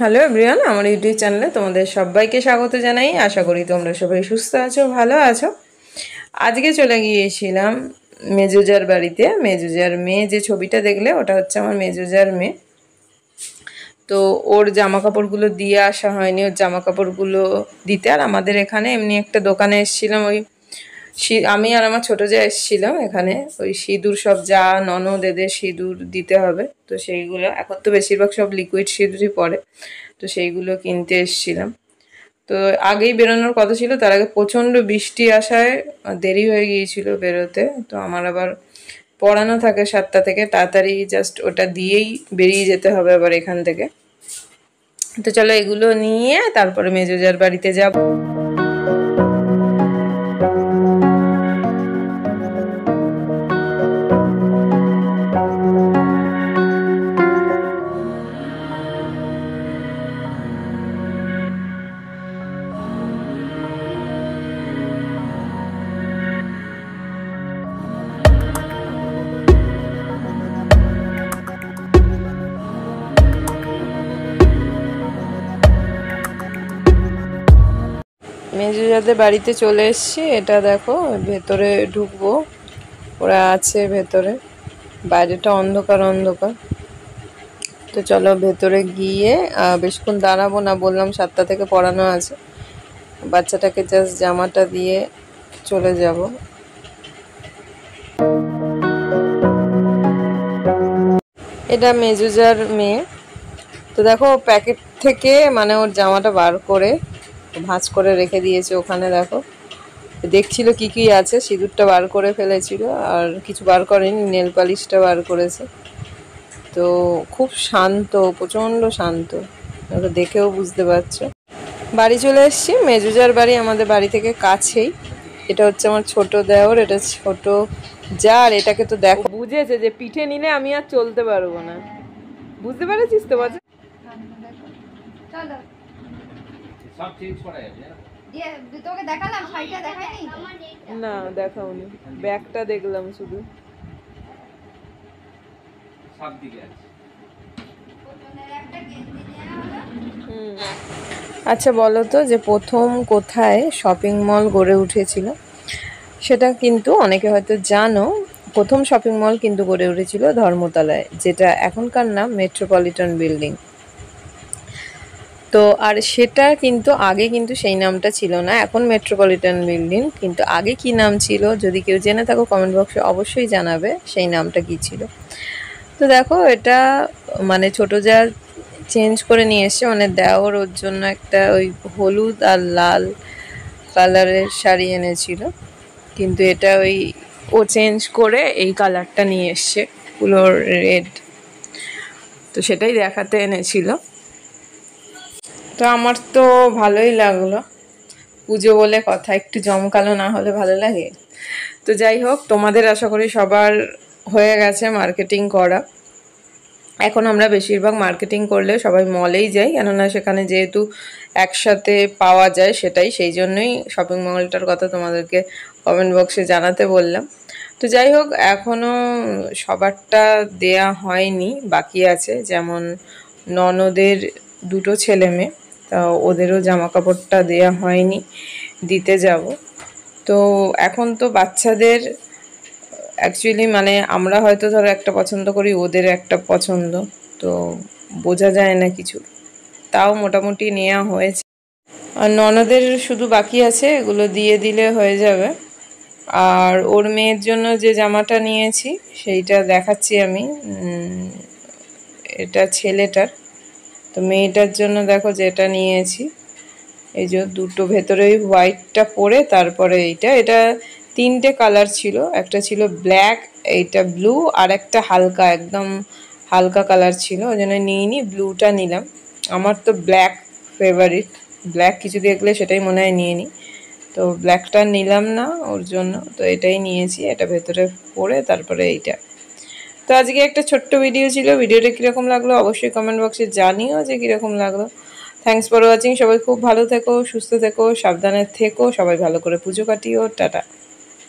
hello everyone আমার YouTube চ্যানেলে তোমাদের সবাইকে স্বাগত জানাই আশা করি তোমরা সবাই সুস্থ আছো ভালো আছো আজকে চলে গিয়েছিলাম মেজুজার বাড়িতে মেজুজার মেয়ে যে ছবিটা দেখলে ওটা হচ্ছে আমার মেজুজার মেয়ে তো ওর জামা কাপড়গুলো দিয়ে আসা হয়নি ওর জামা কাপড়গুলো দিতে আর আমাদের এখানে এমনি একটা দোকানে এসেছিলাম ওই আমি আর আমার ছোটো যা এসেছিলাম এখানে ওই সিঁদুর সব যা ননদ এদের সিঁদুর দিতে হবে তো সেইগুলো এখন তো বেশিরভাগ সব লিকুইড সিঁদুরই পড়ে তো সেইগুলো কিনতে এসেছিলাম তো আগেই বেরোনোর কথা ছিল তার আগে প্রচণ্ড বৃষ্টি আসায় দেরি হয়ে গিয়েছিল বেরোতে তো আমার আবার পড়ানো থাকে সাতটা থেকে তাড়াতাড়ি জাস্ট ওটা দিয়েই বেরিয়ে যেতে হবে আবার এখান থেকে তো চলো এগুলো নিয়ে তারপরে মেজোজার বাড়িতে যাবো মেজুজাদের বাড়িতে চলে এসছি এটা দেখো ভেতরে ঢুকবো ওরা আছে ভেতরে বাইরেটা অন্ধকার অন্ধকার তো চলো ভেতরে গিয়ে বেশিক্ষণ দাঁড়াবো না বললাম সাতটা থেকে পড়ানো আছে বাচ্চাটাকে জাস্ট জামাটা দিয়ে চলে যাব এটা মেজুজার মেয়ে তো দেখো প্যাকেট থেকে মানে ওর জামাটা বার করে ভাঁজ করে রেখে দিয়েছে ওখানে দেখো দেখছিল কি কি আছে সিঁদুরটা বার করে ফেলেছিল আর কিছু বার করেনি নেল পালিশটা বার করেছে তো খুব শান্ত প্রচণ্ড শান্ত ওটা দেখেও বুঝতে পারছো বাড়ি চলে এসেছি মেজুজার বাড়ি আমাদের বাড়ি থেকে কাছেই এটা হচ্ছে আমার ছোট দেওর এটা ছোট যার এটাকে তো দেখো বুঝেছে যে পিঠে নিলে আমি আর চলতে পারবো না বুঝতে পেরেছিস তো বাজে হ্যাঁ, চলো সব চেঞ্জ করা যাবে না দেখাওনি ব্যাগটা দেখলাম শুধু আচ্ছা বলো তো যে প্রথম কোথায় শপিং মল গড়ে উঠেছিল সেটা কিন্তু অনেকে হয়তো জানো প্রথম শপিং মল কিন্তু গড়ে উঠেছিল ধর্মতলায় যেটা এখনকার নাম মেট্রোপলিটন বিল্ডিং তো আর সেটা কিন্তু আগে কিন্তু সেই নামটা ছিল না এখন মেট্রোপলিটন বিল্ডিং কিন্তু আগে কি নাম ছিল যদি কেউ জেনে থাকো কমেন্ট বক্সে অবশ্যই জানাবে সেই নামটা কি ছিল তো দেখো এটা মানে ছোটো যা চেঞ্জ করে নিয়ে এসছে মানে দেওর ওর জন্য একটা ওই হলুদ আর লাল কালারের শাড়ি এনেছিল কিন্তু এটা ওই ও চেঞ্জ করে এই কালারটা নিয়ে এসছে পুরো রেড তো সেটাই দেখাতে এনেছিল তো আমার তো ভালোই লাগলো পুজো বলে কথা একটু জমকালো না হলে ভালো লাগে তো যাই হোক তোমাদের আশা করি সবার হয়ে গেছে মার্কেটিং করা এখন আমরা বেশিরভাগ মার্কেটিং করলে সবাই মলেই যাই কেননা সেখানে যেহেতু একসাথে পাওয়া যায় সেটাই সেই জন্যই শপিং মলটার কথা তোমাদেরকে কমেন্ট বক্সে জানাতে বললাম তো যাই হোক এখনও সবারটা দেয়া হয়নি বাকি আছে যেমন ননদের দুটো ছেলে মেয়ে তা ওদেরও জামা কাপড়টা দেয়া হয়নি দিতে যাব তো এখন তো বাচ্চাদের অ্যাকচুয়ালি মানে আমরা হয়তো ধরো একটা পছন্দ করি ওদের একটা পছন্দ তো বোঝা যায় না কিছু তাও মোটামুটি নেওয়া হয়েছে আর ননদের শুধু বাকি আছে এগুলো দিয়ে দিলে হয়ে যাবে আর ওর মেয়ের জন্য যে জামাটা নিয়েছি সেইটা দেখাচ্ছি আমি এটা ছেলেটার তো মেয়েটার জন্য দেখো যেটা নিয়েছি এই যে দুটো ভেতরে ওই হোয়াইটটা পরে তারপরে এইটা এটা তিনটে কালার ছিল একটা ছিল ব্ল্যাক এইটা ব্লু আর একটা হালকা একদম হালকা কালার ছিল ওই জন্য নিইনি ব্লুটা নিলাম আমার তো ব্ল্যাক ফেভারিট ব্ল্যাক কিছু দেখলে সেটাই মনে হয় নিয়ে নিই তো ব্ল্যাকটা নিলাম না ওর জন্য তো এটাই নিয়েছি এটা ভেতরে পরে তারপরে এইটা তো আজকে একটা ছোট্ট ভিডিও ছিল ভিডিওটা কীরকম লাগলো অবশ্যই কমেন্ট বক্সে জানিও যে কীরকম লাগলো থ্যাংকস ফর ওয়াচিং সবাই খুব ভালো থেকো সুস্থ থেকো সাবধানে থেকো সবাই ভালো করে পুজো কাটিও টাটা